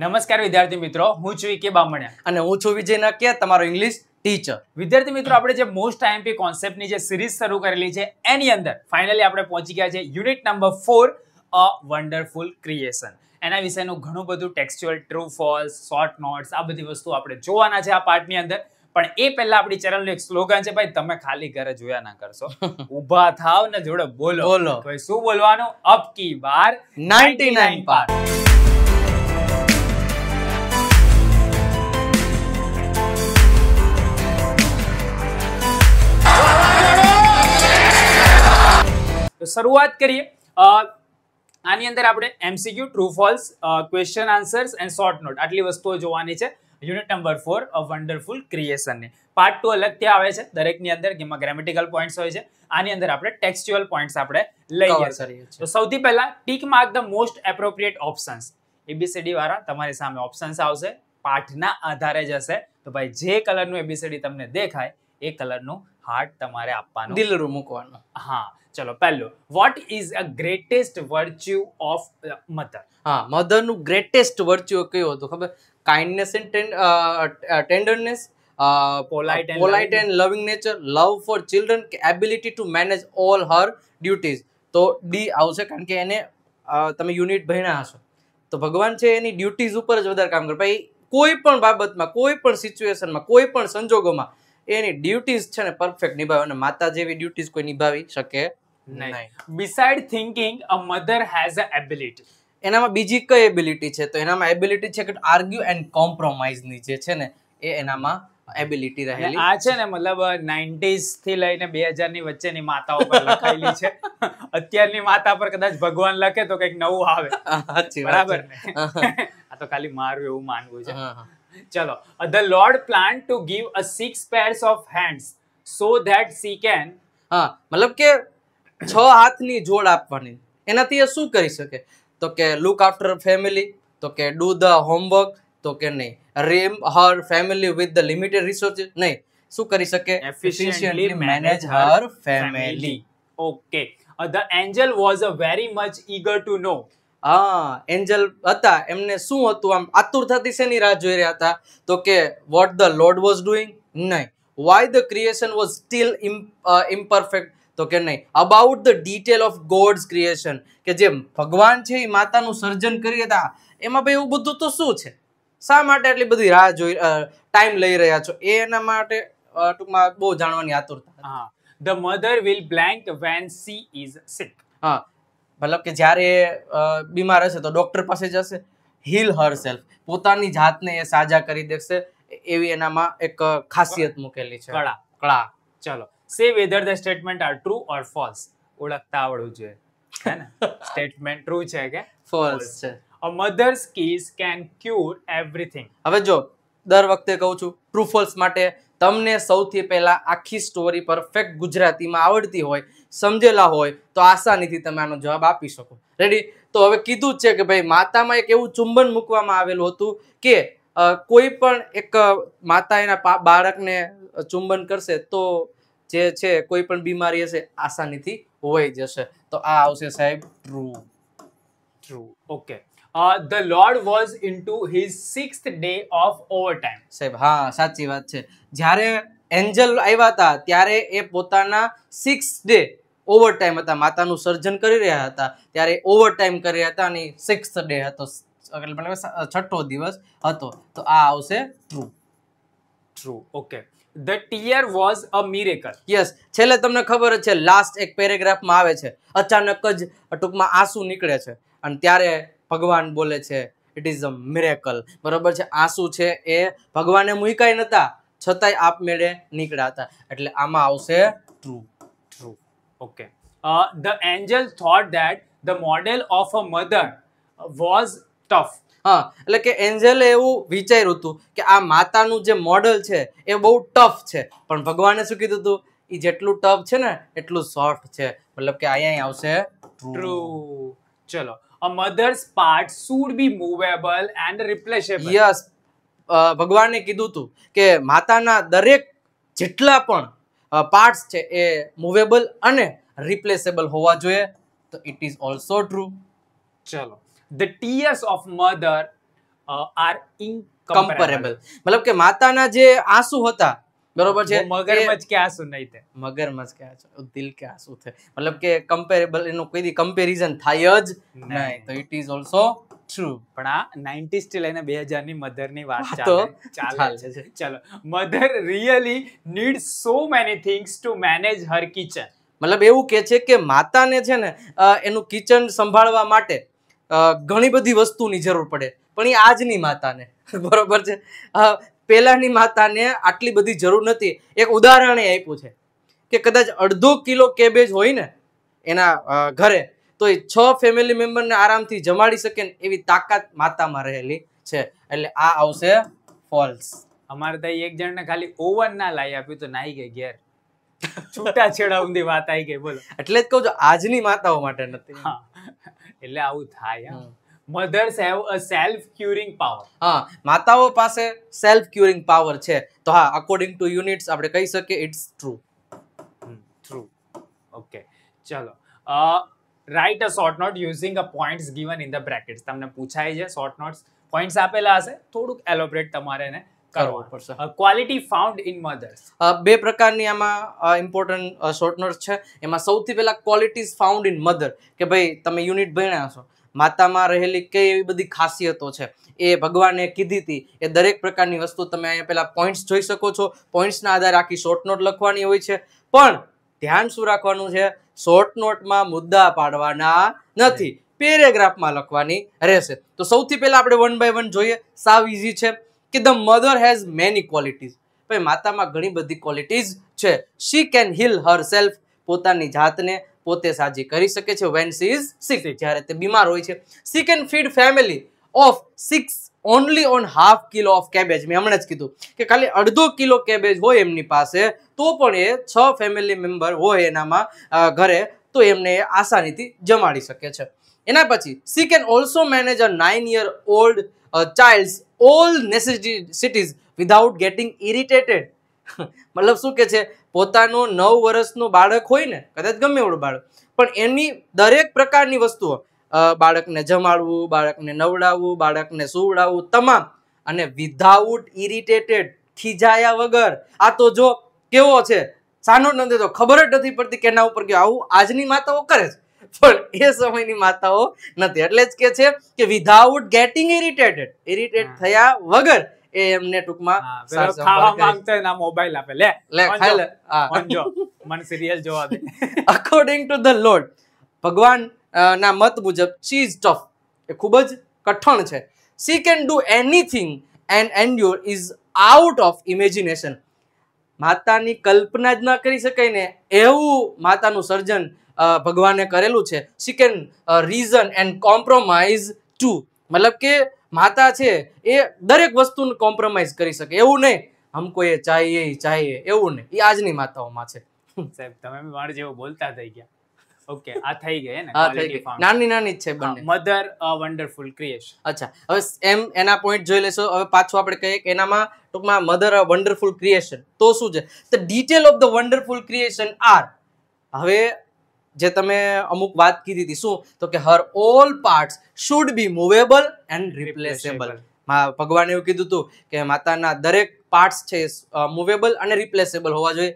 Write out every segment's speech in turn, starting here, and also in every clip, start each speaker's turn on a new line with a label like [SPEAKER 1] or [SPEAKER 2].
[SPEAKER 1] નમસ્કાર વિદ્યાર્થી મિત્રો હું છું કે બામણિયા અને હું છું વિજય નાકિયા તમારો ઇંગ્લિશ ટીચર વિદ્યાર્થી મિત્રો આપણે જે મોસ્ટ આઈએમપી કોન્સેપ્ટની જે સિરીઝ શરૂ કરેલી છે એની અંદર ફાઇનલી આપણે પહોંચી ગયા છે unit number four a wonderful creation એના વિશેનું ઘણું બધું textual true false short notes આ બધી વસ્તુ આપણે જોવાના છે આ પાર્ટની અંદર પણ એ પહેલા આપણી ચેનલનું એક સ્લોગન છે ભાઈ તમે ખાલી ઘરે જોયા ના કરશો ઊભા થાવ ને જોડે બોલો બોલો ભાઈ શું બોલવાનું અપ કી બાર નાઇન પાર શરૂઆત કરીએ આની અંદર આપણે MCQ true false question answers and short note આટલી વસ્તુઓ જોવાની છે unit number four a wonderful ક્રિએશનની પાર્ટ ટુ અલગથી આવે છે દરેકની અંદર જેમાં ગ્રેમેટિકલ પોઈન્ટ્સ હોય છે આની અંદર આપણે ટેક્સ્ચ્યુઅલ પોઈન્ટ્સ આપણે લઈએ તો સૌથી પહેલા tick mark the most appropriate options A B C D વાળા તમારી સામે ઓપ્શન્સ આવશે પાઠના આધારે જશે તો ભાઈ જે કલરનું એબીસીડી તમને દેખાય એ કલરનું હાર્ટ તમારે આપવાનું દિલરું મૂકવાનું હા ચલો પહેલો what is a greatest virtue of
[SPEAKER 2] mother હા મધરનું ગ્રેટેસ્ટ વર્ચ્યુ કયું હતું ખબર kindness and tenderness polite polite and loving nature love for children કે ability to manage all her duties તો ડી આવશે કારણ કે એને તમે યુનિટ ભણ્યા હશો તો ભગવાન છે એની ડ્યુટીઝ ઉપર જ વધારે કામ કરે ભાઈ કોઈ પણ બાબતમાં કોઈ પણ સિચ્યુએશનમાં કોઈ પણ સંજોગોમાં એની ડ્યુટીઝ છે ને પરફેક્ટ નિભાવે અને માતા જેવી ડ્યુટીઝ કોઈ નિભાવી શકે નહીં beside thinking a mother has a ability એનામાં બીજી કઈ એબિલિટી છે તો એનામાં એબિલિટી છે કે આર્ગ્યુ એન્ડ કોમ્પ્રોમાઇઝ ની જે છે ને એ એનામાં એબિલિટી રહેલી આ છે
[SPEAKER 1] ને મતલબ 90s થી લઈને 2000 ની વચ્ચેની માતાઓ પર લખાયેલી છે અત્યારની માતા પર કદાચ ભગવાન લખે તો કંઈક નવું આવે બરાબર ને આ તો ખાલી મારું એવું માનવું છે ચલો the lord plan to give a six pairs of hands so that she can
[SPEAKER 2] હા મતલબ કે છ હાથની જોડ આપવાની એનાથી એ શું કરી શકે તો કે લુક આફ્ટર ફેમિલી તો કે ડુ ધ હોમવર્ક તો કે નહીં run her family with the limited resource નહીં શું કરી શકે efficiently manage her family okay the angel was a very much eager to know હા એન્જલ હતા એમને શું હતું આમ આતુરતાથી શેની રાહ જોઈ રહ્યા હતા તો કે what the lord was doing નહીં why the creation was still imperfect તો કે નહીં about the detail of God's creation કે જે ભગવાન છે એ માતાનું સર્જન કરી હતા એમાં ભાઈ એવું બધું તો શું છે શા માટે એટલી બધી રાહ જોઈ ટાઈમ લઈ રહ્યા છો એના માટે ટૂંકમાં બહુ જાણવાની આતુરતા
[SPEAKER 1] હા the mother will blank when she is sick
[SPEAKER 2] હા મતલબ કે જ્યારે બીમાર હશે તો ડૉક્ટર પાસે જશે હીલ હર સેલ્ફ પોતાની જાતને એ સાજા કરી દેશે એવી એનામાં એક ખાસિયત મૂકેલી છે કળા
[SPEAKER 1] કળા ચલો say whether the statement are true or false ઓળખતા આવડવું જોઈએ હે
[SPEAKER 2] ને સ્ટેટમેન્ટ ટ્રુ છે કે ફોલ્સ છે a mother's kiss can cure everything હવે જો દર વખતે કહું છું ટ્રુ ફોલ્સ માટે તમને સૌથી પહેલા આખી સ્ટોરી પરફેક્ટ ગુજરાતીમાં આવડતી હોય સમજેલા હોય તો આસાનીથી તમે આનો જવાબ આપી શકો રેડી તો હવે કીધું છે કે ભાઈ માતામાં એક એવું ચુંબન મૂકવામાં આવેલું હતું કે કોઈ પણ એક માતા એના બાળકને ચુંબન કરશે તો જે છે કોઈ પણ બીમારી હશે આસાનીથી હોઈ જશે તો આ આવશે સાહેબ true true okay the lord was into his sixth day of overtime સાહેબ હા સાચી વાત છે જ્યારે એન્જલ આવ્યા હતા ત્યારે એ પોતાના સિક્સ ડે ઓવરટાઈમ હતા માતાનું સર્જન કરી રહ્યા હતા ત્યારે ઓવરટાઈમ કરી રહ્યા હતા અને સિક્સ ડે હતો છઠ્ઠો દિવસ હતો તો આ આવશે true true okay the tear
[SPEAKER 1] was a miracle
[SPEAKER 2] yes છેલ્લે તમને ખબર જ છે લાસ્ટ એક પેરેગ્રાફમાં આવે છે અચાનક જ ટૂંકમાં આંસુ નીકળે છે અને ત્યારે ભગવાન બોલે છે ઇટ ઇઝ અ મિરેકલ બરાબર છે આંસુ છે એ ભગવાને મુકાઈ નતા છતાંય આપમેળે નીકળ્યા હતા એટલે આમાં આવશે true true okay the angel
[SPEAKER 1] thought that the model
[SPEAKER 2] of a mother was tough હા એટલે કે એન્જલે એવું વિચાર્યું હતું કે આ માતાનું જે મોડલ છે એ બહુ ટફ છે પણ ભગવાને શું કીધું હતું એ જેટલું ટફ છે ને એટલું સોફ્ટ છે મતલબ કે અહીંયા આવશે ટ્રુ ચલો
[SPEAKER 1] a mother's part should be movable and
[SPEAKER 2] replaceable yes ભગવાને કીધું હતું કે માતાના દરેક જેટલા પણ પાર્ટ્સ છે એ મૂવેબલ અને રિપ્લેસેબલ હોવા જોઈએ તો ઇટ ઇઝ ઓલ્સો ટ્રુ ચલો the tears of mother uh, are incomparable મતલબ કે માતાના જે આંસુ હતા બરોબર છે મગરમચ્છ કે આંસુ નહીં તે મગરમજ કે આંસુ દિલ કે આંસુ છે મતલબ કે કમ્પેરેબલ એનું કોઈ દી કમ્પેરીઝન થાય જ નહીં તો ઇટ ઇઝ ઓલસો ટ્રુ પણ આ 90s થી લઈને 2000 ની મધર ની વાત ચાલે છે
[SPEAKER 1] ચલો mother really need so many things to manage her kitchen
[SPEAKER 2] મતલબ એવું કે છે કે માતાને છે ને એનું કિચન સંભાળવા માટે ઘણી બધી વસ્તુની જરૂર પડે પણ એ આજની માતાને બરોબર છે પહેલાંની માતાને આટલી બધી જરૂર નથી એક ઉદાહરણ એ આપ્યું છે કે કદાચ અડધો કિલો કેબેજ હોય ને એના ઘરે તો એ છ ફેમિલી મેમ્બરને આરામથી જમાડી શકે ને એવી તાકાત માતામાં રહેલી છે એટલે આ આવશે ફોલ્સ અમારે ત્યાં એક જણને ખાલી ઓવન ના લાવી આપ્યું તો
[SPEAKER 1] નાઈ ગઈ ઘેર છૂટા છેડા ઊંધી વાત આવી ગઈ બોલો એટલે જ કહું છું આજની માતાઓ માટે નથી હા એટલે આવું થાય mothers have a self curing power
[SPEAKER 2] હા માતાઓ પાસે સેલ્ફ ક્યુરિંગ પાવર છે તો હા અકોર્ડિંગ ટુ યુનિટ્સ આપણે કહી શકીએ ઇટ્સ ટ્રુ ટ્રુ ઓકે ચલો
[SPEAKER 1] write a short note using a points given in the brackets તમને પૂછાય છે શોર્ટ નોટ્સ પોઈન્ટ્સ આપેલા હશે થોડુંક એલોબરેટ તમારે એને કરવો પડશે ક્વોલિટી ફાઉન્ડ ઇન મધર્સ
[SPEAKER 2] બે પ્રકારની આમાં ઇમ્પોર્ટન્ટ શોર્ટનર્સ છે એમાં સૌથી પહેલાં ક્વોલિટીઝ ફાઉન્ડ ઇન મધર કે ભાઈ તમે યુનિટ ભણ્યા છો માતામાં રહેલી કઈ એવી બધી ખાસિયતો છે એ ભગવાને કીધી હતી એ દરેક પ્રકારની વસ્તુ તમે અહીંયા પહેલાં પોઈન્ટ્સ જોઈ શકો છો પોઈન્ટ્સના આધારે આખી શોર્ટ નોટ લખવાની હોય છે પણ ધ્યાન શું રાખવાનું છે શોર્ટ નોટમાં મુદ્દા પાડવાના નથી પેરેગ્રાફમાં લખવાની રહેશે તો સૌથી પહેલાં આપણે વન બાય વન જોઈએ સાવ ઇઝી છે કે the mother has many qualities ભાઈ માતામાં ઘણી બધી ક્વોલિટીઝ છે she can heal her self પોતાની જાતને પોતે સાજી કરી શકે છે વેન સી ઇઝ સિક જ્યારે તે બીમાર હોય છે she can feed family of six only on half kilo of cabbage મેં હમણાં જ કીધું કે ખાલી અડધો કિલો કેબેજ હોય એમની પાસે તો પણ એ છ ફેમિલી મેમ્બર હોય એનામાં ઘરે તો એમને એ આસાનીથી જમાડી શકે છે એના પછી she can also manage a nine year old child all all cities without getting irritated મતલબ શું કે છે પોતાનું નવ વર્ષનું બાળક હોય ને કદાચ ગમે એવું બાળક પણ એની દરેક પ્રકારની વસ્તુઓ બાળકને જમાડવું બાળકને નવડાવવું બાળકને સુવડાવવું તમામ અને વિધાઉટ ઇરિટેટેડ ખીજાયા વગર આ તો જો કેવો છે સાનો નથી તો ખબર જ નથી પડતી કે એના ઉપર ગયો આવું આજની માતાઓ કરે છે પણ એ સમયની માતાઓ નથી એટલે જ કે છે કે વિધાઉટ ગેટિંગ ઇરિટેટેડ ઇરિટેટ થયા વગર એ એમને ટૂંકમાં ખાવા માંગતો
[SPEAKER 1] એના મોબાઈલ આપે લે લે ખાઈ લે
[SPEAKER 2] મને સિરિયલ જોવા દે અકોર્ડિંગ ટુ ધ લોર્ડ ભગવાન ના મત મુજબ શી ઇઝ ટફ એ ખૂબ જ કઠણ છે she can do anything and endure is out of imagination માતાની કલ્પના જ ન કરી શકાય ને એવું માતાનું સર્જન ભગવાને કરેલું છે she can reason and compromise too મતલબ કે માતા છે એ દરેક વસ્તુને કોમ્પ્રોમાઇઝ કરી શકે એવું નહીં હમકો એ ચાહીએ ચાહીએ એવું નહીં એ આજની માતાઓમાં છે સાહેબ તમે મારા જેવો બોલતા થઈ ગયા ઓકે આ થઈ ગઈ ને હા થઈ ગઈ નાની નાની છે બંને મધર અ વન્ડરફુલ ક્રિએશન અચ્છા હવે એમ એના પોઈન્ટ જોઈ લેશો હવે પાછું આપણે કહીએ કે એનામાં ટૂંકમાં મધર અ વન્ડરફુલ ક્રિએશન તો શું છે the detail of the wonderful creation are હવે જે તમે અમુક વાત કીધી હતી શું તો કે her all parts should be movable and replaceable ભગવાને એવું કીધું હતું કે માતાના દરેક પાર્ટ્સ છે મુવેબલ અને રિપ્લેસેબલ હોવા જોઈએ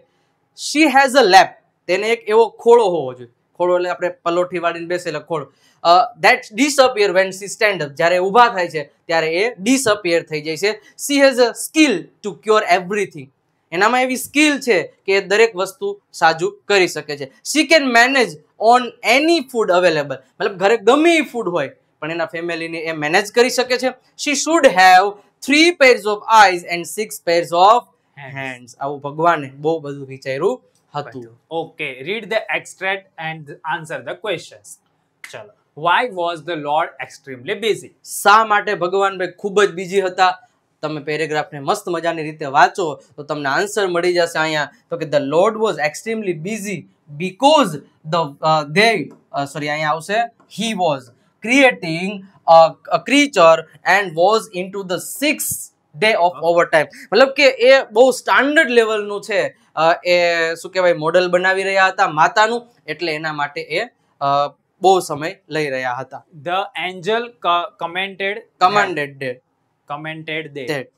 [SPEAKER 2] શી હેઝ અ લેપ તેને એક એવો ખોળો હોવો જોઈએ ખોળો એટલે આપણે પલોઠી વાળીને બેસે એટલે ખોળો that disappear when she stand up જ્યારે ઊભા થાય છે ત્યારે એ ડિસઅપિયર થઈ જાય છે she has a skill to cure everything એનામાં એવી સ્કિલ છે કે દરેક વસ્તુ સાજું કરી શકે છે she can manage on any food available મતલબ ઘરે ગમે એ ફૂડ હોય પણ એના ફેમિલીને એ મેનેજ કરી શકે છે she should have three pairs of eyes and six pairs of hands આવું ભગવાને બહુ બધું વિચાર્યું હતું
[SPEAKER 1] okay read the extract and answer the question
[SPEAKER 2] ચલો why was the Lord extremely busy શા માટે ભગવાન ભાઈ ખૂબ જ બિઝી હતા તમે પેરેગ્રાફને મસ્ત મજાની રીતે વાંચો તો તમને આન્સર મળી જશે અહીંયા તો કે the lord was extremely busy because the they sorry અહીંયા આવશે he was creating a creature and was into the six day of overtime મતલબ કે એ બહુ સ્ટાન્ડર્ડ લેવલનું છે એ શું કહેવાય મોડલ બનાવી રહ્યા હતા માતાનું એટલે એના માટે એ બહુ સમય લઈ રહ્યા હતા the angel commented commanded that commented that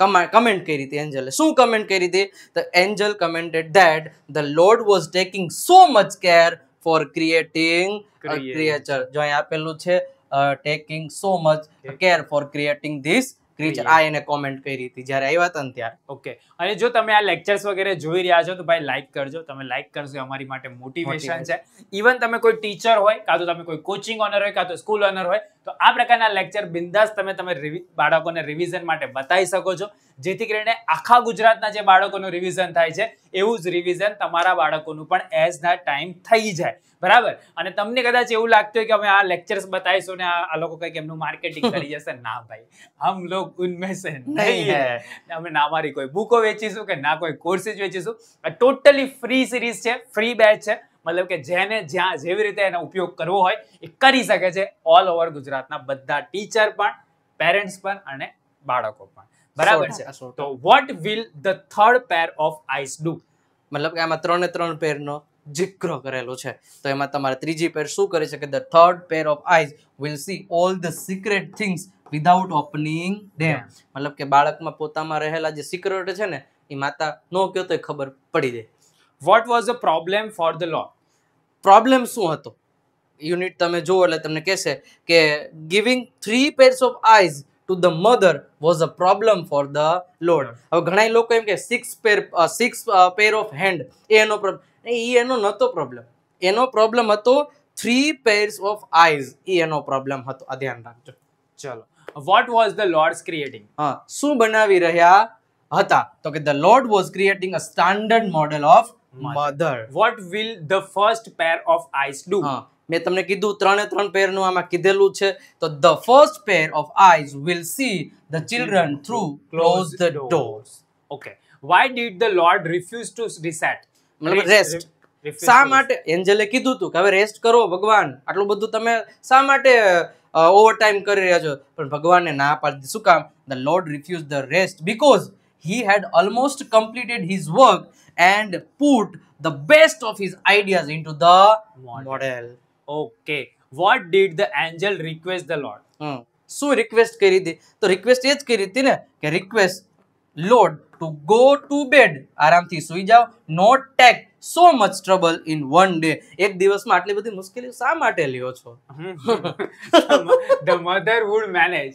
[SPEAKER 2] comment કરી હતી એન્જલે શું કમેન્ટ કરી હતી તો angel commented that the lord was taking so much care for creating creature જો અહીં આપેલું છે taking so much care for creating this creature આ એને કોમેન્ટ કરી હતી જ્યારે આવ્યા હતા ત્યારે ઓકે અને જો તમે આ લેક્ચર્સ વગેરે જોઈ
[SPEAKER 1] રહ્યા છો તો ભાઈ લાઈક કરજો તમે લાઈક કરશો અમારી માટે મોટિવેશન છે ઇવન તમે કોઈ ટીચર હોય કાં તો તમે કોઈ કોચિંગ ઓનર હોય કાં તો સ્કૂલ ઓનર હોય તો આ પ્રકારના લેક્ચર બિંદાસ તમે તમે બાળકોને રિવિઝન માટે બતાવી શકો છો જેથી કરીને આખા ગુજરાતના જે બાળકોનું રિવિઝન થાય છે એવું જ રિવિઝન તમારા બાળકોનું પણ એઝ ધ ટાઈમ થઈ જાય બરાબર અને તમને કદાચ એવું લાગતું હોય કે અમે આ લેક્ચર્સ બતાવીશું ને આ લોકો કંઈક એમનું માર્કેટિંગ કરી જશે ના ભાઈ હમ લોગ ઉનમે સે નહીં હે અમે ના મારી કોઈ બુકો વેચીશું કે ના કોઈ કોર્સીસ વેચીશું ટોટલી ફ્રી સિરીઝ છે ફ્રી બેચ છે મતલબ કે જેને જ્યાં જેવી રીતે એનો ઉપયોગ કરવો હોય એ કરી શકે છે ઓલ ઓવર ગુજરાતના બધા ટીચર પણ પેરેન્ટ્સ પણ અને
[SPEAKER 2] બાળકો પણ બરાબર છે તો what will the third pair of eyes do મતલબ કે આમાં ત્રણે ત્રણ પેરનો જિક્ર કરેલો છે તો એમાં તમારે ત્રીજી પેર શું કરી શકે the third pair of eyes will see all the secret things without opening them મતલબ કે બાળકમાં પોતામાં રહેલા જે સિક્રેટ છે ને એ માતા નો કહો તો ખબર પડી દે what was a problem for the Lord problem શું હતો યુનિટ તમે જુઓ એટલે તમને કહેશે કે giving three pairs of eyes to the mother was a problem for the Lord હવે ઘણા લોકો એમ કે six pair six pair of hand એનો પ્રોબ્લેમ એ એનો નહોતો પ્રોબ્લેમ એનો પ્રોબ્લેમ હતો થ્રી પેર્સ ઓફ આઈઝ એ એનો પ્રોબ્લેમ હતો આ ધ્યાન રાખજો ચલો what was the Lord's creating હા શું બનાવી રહ્યા હતા તો કે the lord was creating a standard model of mother what will the first pair of eyes do મેં તમને કીધું ત્રણે ત્રણ પેર નું આમાં કીધેલું છે તો the first pair of eyes will see the children through close the doors okay why did the Lord refuse to reset મતલબ રેસ્ટ શા માટે એન્જલે કીધું હતું કે હવે રેસ્ટ કરો ભગવાન આટલું બધું તમે શા માટે ઓવર ટાઈમ કરી રહ્યા છો પણ ભગવાને ના પાડી શું કામ the Lord refuse the rest because he had almost completed his work and put the best of his ideas into the model. Okay. What did the angel request the Lord? શું રિક્વેસ્ટ કરી હતી તો request એ જ કરી હતી ને કે request Lord to go to bed આરામથી સૂઈ જાઓ not take so much trouble in one day એક દિવસમાં આટલી બધી મુશ્કેલી શા માટે લ્યો છો the mother would manage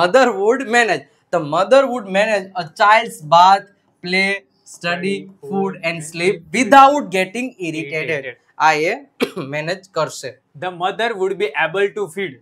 [SPEAKER 2] mother would manage the mother would manage a child's bath, play, study, food and sleep without getting irritated. આ મેનેજ કરશે the mother would be able to feed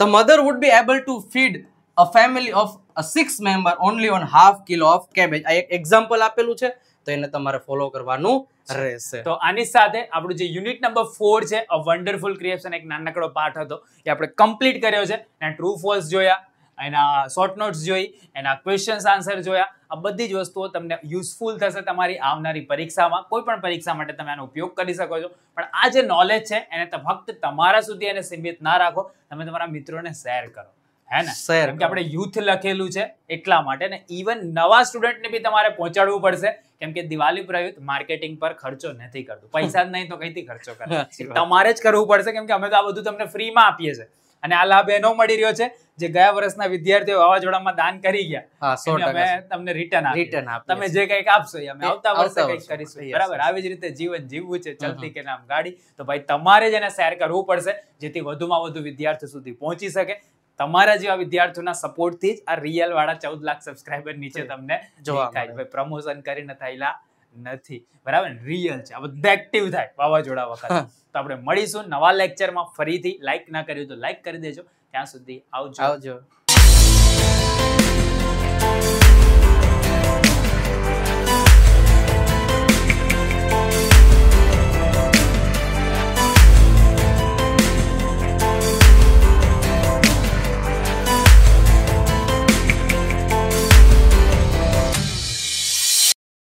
[SPEAKER 2] the mother would be able to feed a family of a six member only on half kilo of cabbage આ એક example આપેલું છે તો એને તમારે follow કરવાનું રહેશે તો આની સાથે આપણું જે યુનિટ નંબર ફોર છે અ
[SPEAKER 1] વન્ડરફુલ ક્રિએશન એક નાનકડો પાઠ હતો એ આપણે કમ્પ્લીટ કર્યો છે અને ટ્રુ ફોલ્સ જોયા એના શોર્ટ નોટ્સ જોઈ એના ક્વેશ્ચન્સ આન્સર જોયા આ બધી જ વસ્તુઓ તમને યુઝફુલ થશે તમારી આવનારી પરીક્ષામાં કોઈ પણ પરીક્ષા માટે તમે આનો ઉપયોગ કરી શકો છો પણ આ જે નોલેજ છે એને ફક્ત તમારા સુધી એને સીમિત ના રાખો તમે તમારા મિત્રોને શેર કરો
[SPEAKER 2] હે ને શેર કે આપણે યુથ
[SPEAKER 1] લખેલું છે એટલા માટે ને ઇવન નવા સ્ટુડન્ટને બી તમારે પહોંચાડવું પડશે કેમ કે દિવાળી પ્રયુક્ત માર્કેટિંગ પર ખર્ચો નથી કરતું પૈસા જ નહીં તો કઈથી ખર્ચો કરે તમારે જ કરવું પડશે કેમ કે અમે તો આ બધું તમને ફ્રીમાં આપીએ છીએ અને આ લાભ એનો મળી રહ્યો છે જે ગયા વર્ષના વિદ્યાર્થીઓ વાવાઝોડામાં દાન કરી ગયા અમે તમને રિટર્ન રિટર્ન તમે જે કંઈક આપશો અમે આવતા વર્ષે કંઈક કરીશું બરાબર આવી જ રીતે જીવન જીવવું છે ચલતી કે નામ ગાડી તો ભાઈ તમારે જ એને શેર કરવું પડશે જેથી વધુમાં વધુ વિદ્યાર્થીઓ સુધી પહોંચી શકે તમારા જેવા વિદ્યાર્થીઓના સપોર્ટથી જ આ રિયલ વાળા ચૌદ લાખ સબસ્ક્રાઇબર નીચે તમને જોવા થાય પ્રમોશન કરીને થયેલા નથી બરાબર રિયલ છે આ બધા એક્ટિવ થાય વાવાઝોડા વખત તો આપણે મળીશું નવા લેક્ચરમાં ફરીથી લાઈક ના કર્યું તો લાઈક કરી દેજો ત્યાં સુધી આવજો આવજો